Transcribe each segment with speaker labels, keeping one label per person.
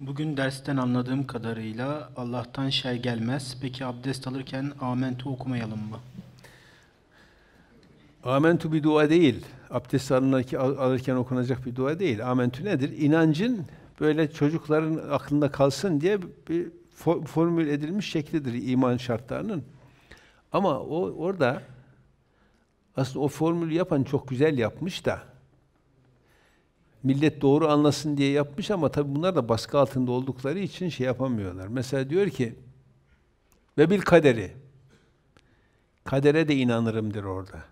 Speaker 1: Bugün dersten anladığım kadarıyla Allah'tan şey gelmez. Peki abdest alırken amentu okumayalım mı?
Speaker 2: Amentu bir dua değil. Abdest alırken okunacak bir dua değil. Amentu nedir? İnancın böyle çocukların aklında kalsın diye bir formül edilmiş şeklidir iman şartlarının. Ama o orada aslında o formülü yapan çok güzel yapmış da millet doğru anlasın diye yapmış ama tabi bunlar da baskı altında oldukları için şey yapamıyorlar. Mesela diyor ki ve bir kaderi. Kadere de inanırımdır orada.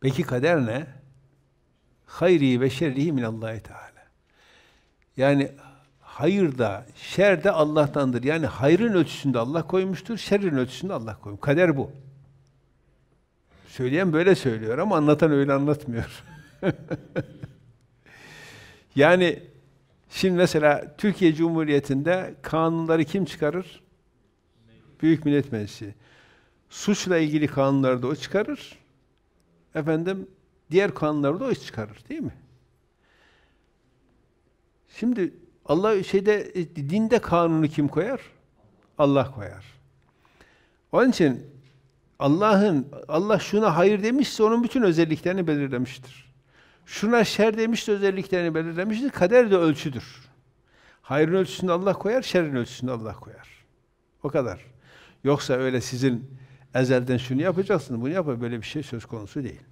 Speaker 2: Peki kader ne? Hayri ve şerrihi minallahi teala. Yani hayır da şer de Allah'tandır. Yani hayrın ölçüsünde Allah koymuştur, şerrin ölçüsünde Allah koymuş. Kader bu. Söyleyen böyle söylüyor ama anlatan öyle anlatmıyor. Yani şimdi mesela Türkiye Cumhuriyeti'nde kanunları kim çıkarır? Büyük Millet Meclisi. Suçla ilgili kanunları da o çıkarır. Efendim diğer kanunları da o çıkarır değil mi? Şimdi Allah şeyde e, dinde kanunu kim koyar? Allah koyar. Onun için Allah'ın Allah şuna hayır demişse onun bütün özelliklerini belirlemiştir. Şuna şer demiş özelliklerini belirlemiştir. Kader de ölçüdür. Hayrın ölçüsünü Allah koyar, şerrin ölçüsünü Allah koyar. O kadar. Yoksa öyle sizin ezelden şunu yapacaksın, bunu yap böyle bir şey söz konusu değil.